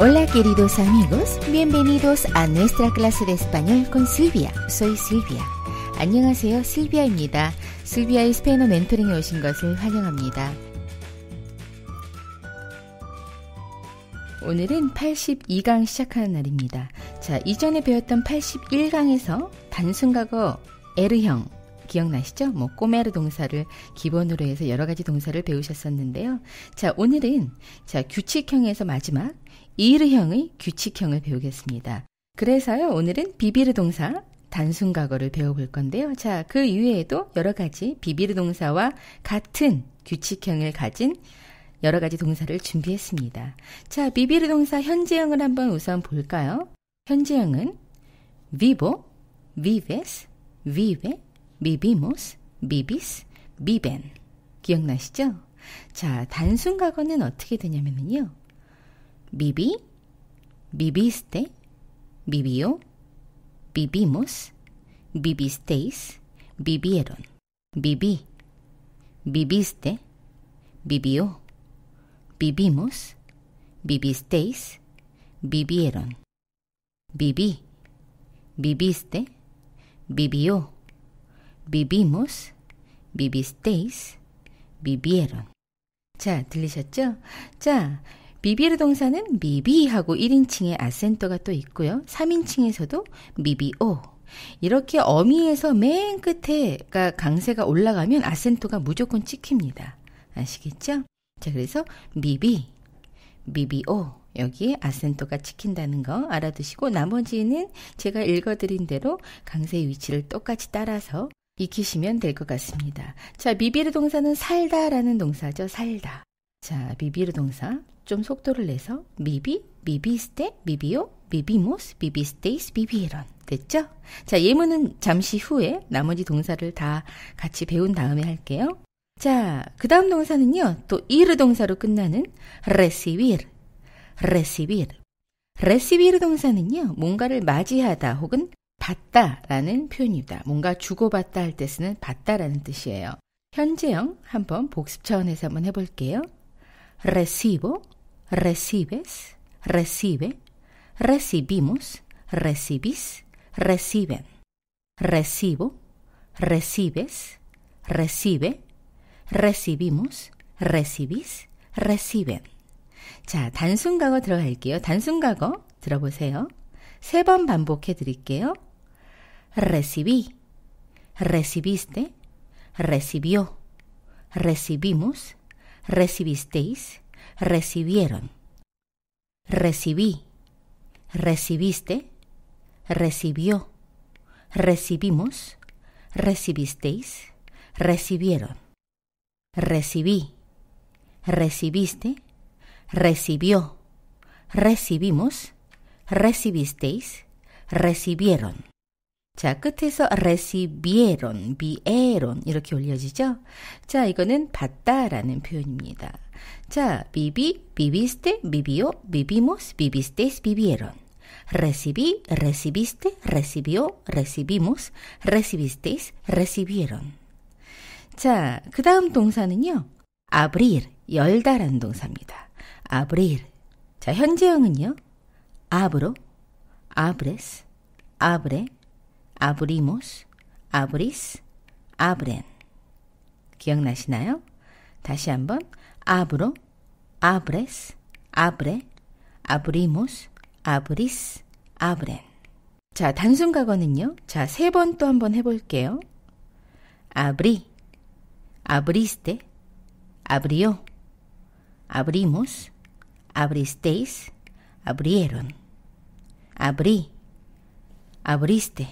Hola queridos amigos, bienvenidos a nuestra clase de español con Silvia. Soy Silvia. 안녕하세요, 실비아입니다. 실비아의 스페인어 멘토링에 오신 것을 환영합니다. 오늘은 82강 시작하는 날입니다. 자, 이전에 배웠던 81강에서 단순과거 에르형 기억나시죠? 뭐 꼬메르 동사를 기본으로 해서 여러 가지 동사를 배우셨었는데요. 자, 오늘은 자, 규칙형에서 마지막 이르형의 규칙형을 배우겠습니다. 그래서요, 오늘은 비비르 동사 단순 과거를 배워볼 건데요. 자, 그 이외에도 여러 가지 비비르 동사와 같은 규칙형을 가진 여러 가지 동사를 준비했습니다. 자, 비비르 동사 현재형을 한번 우선 볼까요? 현재형은 vivo, vives, vive, vivimos, vivis, viven. 기억나시죠? 자, 단순 과거는 어떻게 되냐면요. Viví, viviste, vivió, vivimos, vivisteis, vivieron, viví, viviste, vivió, vivimos, vivisteis, vivieron, viví, viviste, vivió, vivimos, vivisteis, vivieron. 자, 들리셨죠? 자, 미비르 동사는 미비하고 1인칭의 아센토가 또 있고요. 3인칭에서도 미비오. 이렇게 어미에서 맨 끝에 가 강세가 올라가면 아센토가 무조건 찍힙니다. 아시겠죠? 자, 그래서 미비, 미비오. 여기에 아센토가 찍힌다는 거 알아두시고 나머지는 제가 읽어드린 대로 강세의 위치를 똑같이 따라서 익히시면 될 것 같습니다. 자, 미비르 동사는 살다라는 동사죠. 살다. 자, 미비르 동사. 좀 속도를 내서 미비, 미비스테, 미비오, 미비모스, 미비스테이스, 미비에런 됐죠? 자, 예문은 잠시 후에 나머지 동사를 다 같이 배운 다음에 할게요. 자, 그 다음 동사는요. 또 이르 동사로 끝나는 recibir, recibir. recibir 동사는요. 뭔가를 맞이하다 혹은 받다라는 표현입니다. 뭔가 주고받다 할 때 쓰는 받다라는 뜻이에요. 현재형 한번 복습 차원에서 한번 해볼게요. recibo, recibes, recibe, recibimos, recibís, reciben, recibo, recibes, recibe, recibimos, recibís, reciben. 자, 단순 과거 들어갈게요. 단순 과거 들어보세요. 세 반복해 드릴게요. recibí, recibiste, recibió, recibimos, recibisteis, recibieron. Recibí, recibiste, recibió, recibimos, recibisteis, recibieron. Recibí, recibiste, recibió, recibimos, recibisteis, recibieron. 자, 끝에서 recibieron, vieron 이렇게 올려지죠? 자, 이거는 받다라는 표현입니다. 자, 비비, 비비스테, 비비오, 비비모스, 비비스테스, 비비에론. recibí, recibiste, recibió, recibimos, recibisteis, recibieron. 자, 그 다음 동사는요. abrir, 열다란 동사입니다. abrir. 자, 현재형은요. abro, abres, abre, abrimos, abris, abren. 기억나시나요? 다시 한번 abro, abres, abre, abrimos, abris, abren. 자, 단순 과거는요. 자, 세 번 또 한번 abrí, abriste, abrió, abrimos, abristeis, abrieron. abrí, abriste,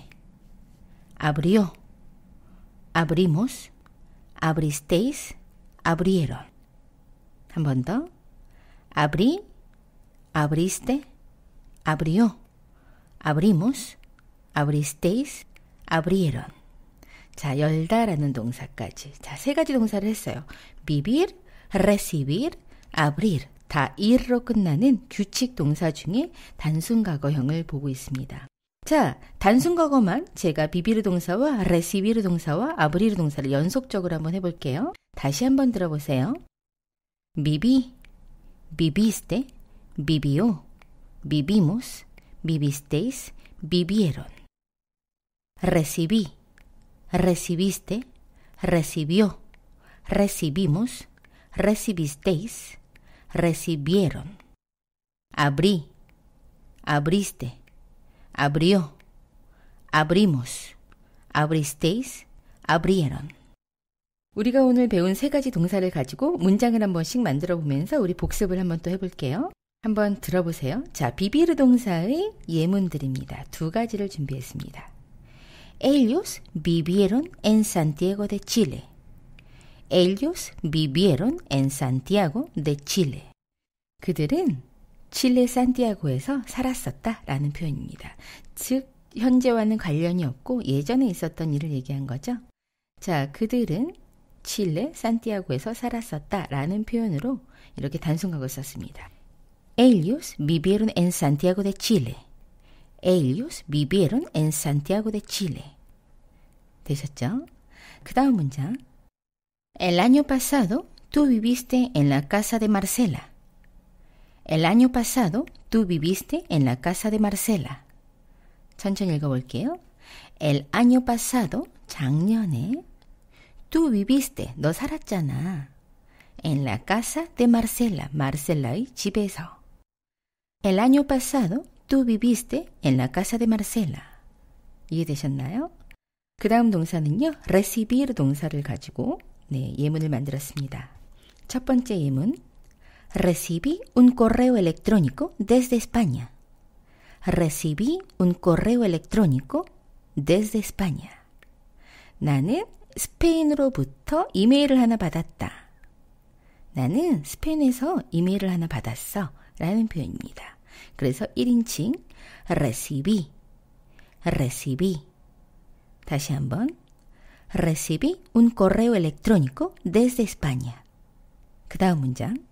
abrió, abrimos, abristeis, abrieron. 한번 더. 아브리, 아브리스 i 아브리오, 아브리 ó 스아브리스 o 이스아브리에 t 자, 열다라는 동사까지. 자, 세 가지 동사를 했어요. 비빌, 레시빌, 아브릴. 다일로 끝나는 규칙 동사 중에 단순 과거형을 보고 있습니다. 자, 단순 과거만 제가 비비르 동사와 레시비르 동사와 아브리르 동사를 연속적으로 한번 해볼게요. 다시 한번 들어보세요. Viví, viviste, vivió, vivimos, vivisteis, vivieron. Recibí, recibiste, recibió, recibimos, recibisteis, recibieron. Abrí, abriste, abrió, abrimos, abristeis, abrieron. 우리가 오늘 배운 세 가지 동사를 가지고 문장을 한 번씩 만들어 보면서 우리 복습을 한번 또 해볼게요. 한번 들어보세요. 자, 비비르 동사의 예문들입니다. 두 가지를 준비했습니다. Ellos vivieron en Santiago de Chile. Ellos vivieron en Santiago de Chile. 그들은 칠레 산티아고에서 살았었다 라는 표현입니다. 즉, 현재와는 관련이 없고 예전에 있었던 일을 얘기한 거죠. 자, 그들은 칠레 산티아고에서 살았었다라는 표현으로 이렇게 단순각을 썼습니다. Ellos vivieron en Santiago de Chile. Ellos vivieron en Santiago de Chile. 되셨죠? 그 다음 문장. El año pasado tú viviste en la casa de Marcela. El año pasado tú viviste en la casa de Marcela. 천천히 읽어볼게요. El año pasado 작년에 Tú viviste, dos En la casa de Marcela, Marcela y Chibeso. El año pasado, tú viviste en la casa de Marcela. y 그 다음 동사는요, recibir 동사를 가지고 Recibí un correo electrónico desde España. Recibí un correo electrónico desde España. 스페인으로부터 이메일을 하나 받았다. 나는 스페인에서 이메일을 하나 받았어. 라는 표현입니다. 그래서 1인칭 recibí, recibí. 다시 한번 recibí un correo electrónico desde España. 그 다음 문장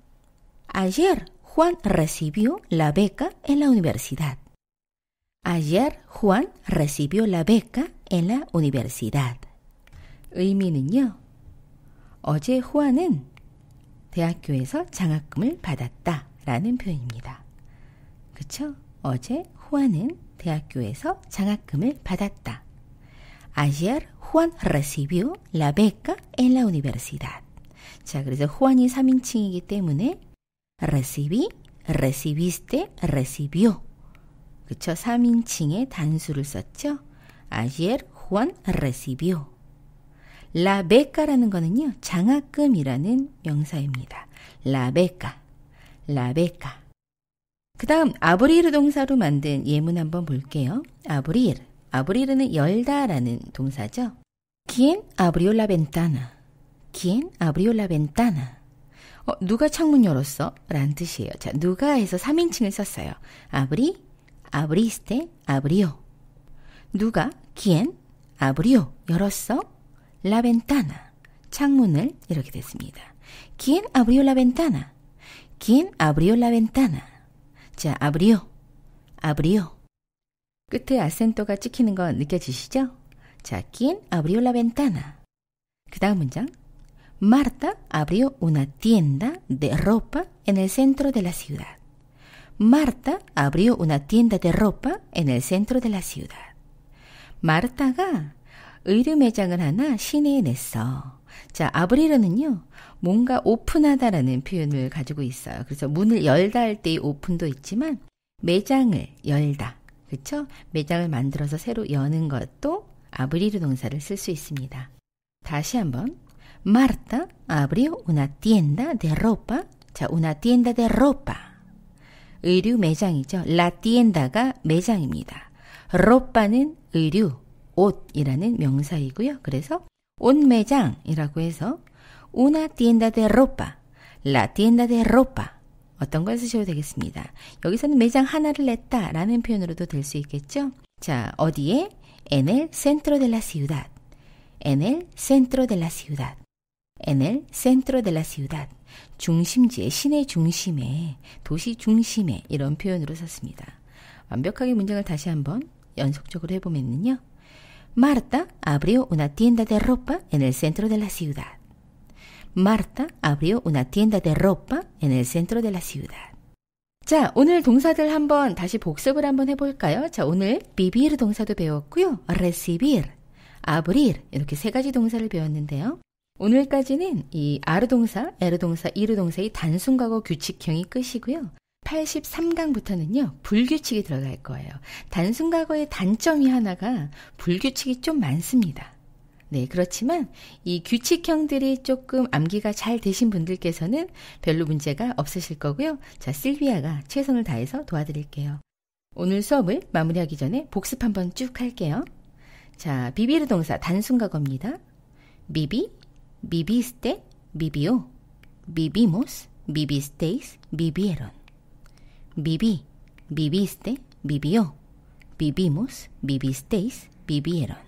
ayer Juan recibió la beca en la universidad. Ayer Juan recibió la beca en la universidad. 의미는요. 어제 호아는 대학교에서 장학금을 받았다 라는 표현입니다. 그쵸? 어제 호아는 대학교에서 장학금을 받았다. Ayer Juan recibió la beca en la universidad. 자, 그래서 호환이 3인칭이기 때문에 recibí, recibiste, recibió. 그쵸? 3인칭의 단수를 썼죠? Ayer Juan recibió. 라베카라는 거는요, 장학금이라는 명사입니다. 라베카, 라베카. 그 다음, 아브리르 동사로 만든 예문 한번 볼게요. 아브리르. 아브리르는 열다라는 동사죠. quién abrió la ventana? quién abrió la ventana? 어, 누가 창문 열었어? 라는 뜻이에요. 자, 누가 해서 3인칭을 썼어요. 아브리, 아브리스테, 아브리오. 누가, quién, 아브리오, 열었어? la ventana. 창문을 이렇게 됐습니다. ¿Quién abrió la ventana? ¿Quién abrió la ventana? ya abrió. abrió. 끝에 아센토가 찍히는 ¿quién abrió la ventana? Marta abrió una tienda de ropa en el centro de la ciudad. Marta abrió una tienda de ropa en el centro de la ciudad. Ga 의류 매장을 하나 시내에 냈어. 자, 아브리르는요, 뭔가 오픈하다라는 표현을 가지고 있어요. 그래서 문을 열다 할 때의 오픈도 있지만, 매장을 열다. 그쵸? 매장을 만들어서 새로 여는 것도 아브리르 동사를 쓸 수 있습니다. 다시 한번. Marta abrió una tienda de ropa. 자, una tienda de ropa. 의류 매장이죠. La tienda가 매장입니다. ropa는 의류, 옷이라는 명사이고요. 그래서 옷 매장이라고 해서 una tienda de ropa, la tienda de ropa 어떤 걸 쓰셔도 되겠습니다. 여기서는 매장 하나를 냈다 라는 표현으로도 될 수 있겠죠. 자, 어디에? en el centro de la ciudad, en el centro de la ciudad, en el centro de la ciudad. 중심지에, 시내 중심에, 도시 중심에 이런 표현으로 썼습니다. 완벽하게 문장을 다시 한번 연속적으로 해보면요. Marta abrió una tienda de ropa en el centro de la ciudad. Marta abrió una tienda de ropa en el centro de la ciudad. 자, 오늘 동사들 한번 다시 복습을 한번 해볼까요? 자, 오늘 vivir 동사도 배웠고요. recibir, abrir 이렇게 세 가지 동사를 배웠는데요. 오늘까지는 이 아르 동사, 에르 동사, 이르 동사의 단순 과거 규칙형이 끝이고요. 83강부터는요, 불규칙이 들어갈 거예요. 단순 과거의 단점이 하나가 불규칙이 좀 많습니다. 네, 그렇지만 이 규칙형들이 조금 암기가 잘 되신 분들께서는 별로 문제가 없으실 거고요. 자, 실비아가 최선을 다해서 도와드릴게요. 오늘 수업을 마무리하기 전에 복습 한번 쭉 할게요. 자, 비비르 동사 단순 과거입니다. 비비, 비비스테, 비비오, 비비모스, 비비스테이스, 비비에론. Viví, viviste, vivió. Vivimos, vivisteis, vivieron.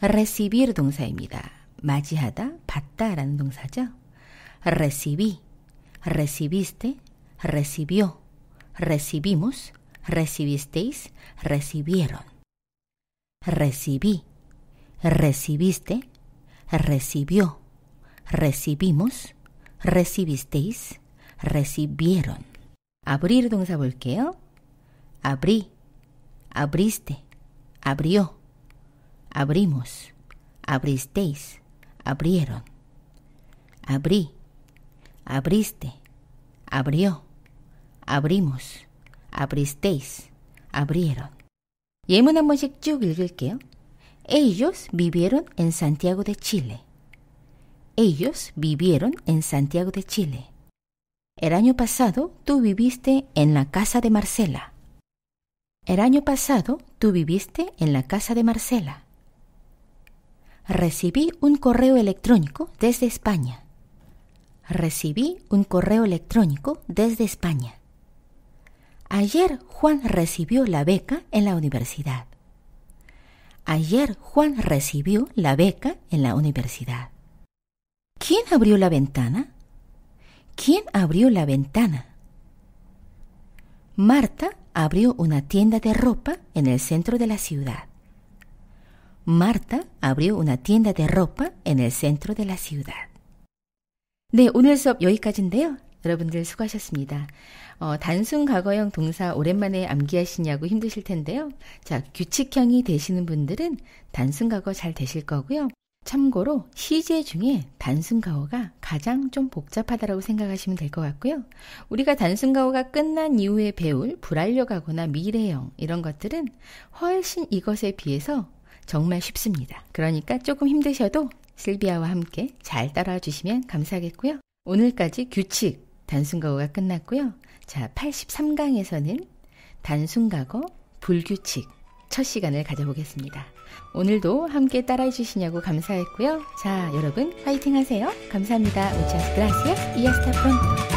recibir 동사입니다. 맞이하다, 받다라는 동사죠. recibí, recibiste, recibió. recibimos, recibisteis, recibieron. Recibí, recibiste, recibió. recibimos, recibisteis, recibieron abrir 동사 볼게요. abrí, abriste, abrió, abrimos, abristeis, abrieron. Abrí, abriste, abrió, abrimos, abristeis, abrieron. 예문 한쭉 읽을게요. Ellos vivieron en Santiago de Chile. Ellos vivieron en Santiago de Chile. El año pasado tú viviste en la casa de Marcela. El año pasado tú viviste en la casa de Marcela. Recibí un correo electrónico desde España. Recibí un correo electrónico desde España. Ayer Juan recibió la beca en la universidad. Ayer Juan recibió la beca en la universidad. ¿Quién abrió la ventana? ¿Quién abrió la ventana? Marta abrió una tienda de ropa en el centro de la ciudad. Marta abrió una tienda de ropa en el centro de la ciudad. 네, 오늘 수업 여기까지인데요. 여러분들 수고하셨습니다. 어, 단순 과거형 동사 오랜만에 암기하시냐고 힘드실 텐데요. 자, 규칙형이 되시는 분들은 단순 과거 잘 되실 거고요. 참고로 시제 중에 단순가오가 가장 좀 복잡하다라고 생각하시면 될 것 같고요. 우리가 단순가오가 끝난 이후에 배울 불알려가거나 미래형 이런 것들은 훨씬 이것에 비해서 정말 쉽습니다. 그러니까 조금 힘드셔도 실비아와 함께 잘 따라와 주시면 감사하겠고요. 오늘까지 규칙 단순가오가 끝났고요. 자, 83강에서는 단순가오 불규칙 첫 시간을 가져보겠습니다. 오늘도 함께 따라해 주시냐고 감사했고요. 자, 여러분 파이팅 하세요. 감사합니다. Muchas gracias y hasta pronto.